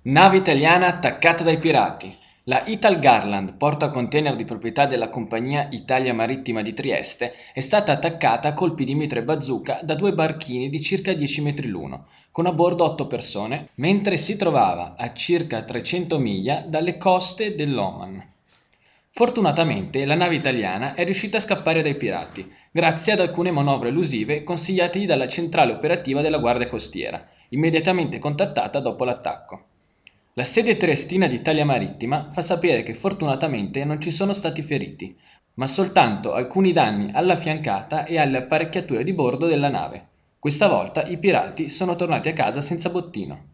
Nave italiana attaccata dai pirati. La Ital Garland, porta container di proprietà della compagnia Italia Marittima di Trieste, è stata attaccata a colpi di mitra e bazooka da due barchini di circa 10 metri l'uno, con a bordo 8 persone, mentre si trovava a circa 300 miglia dalle coste dell'Oman. Fortunatamente la nave italiana è riuscita a scappare dai pirati, grazie ad alcune manovre elusive consigliategli dalla centrale operativa della Guardia Costiera, immediatamente contattata dopo l'attacco. La sede triestina di Italia Marittima fa sapere che fortunatamente non ci sono stati feriti, ma soltanto alcuni danni alla fiancata e alle apparecchiature di bordo della nave. Questa volta i pirati sono tornati a casa senza bottino.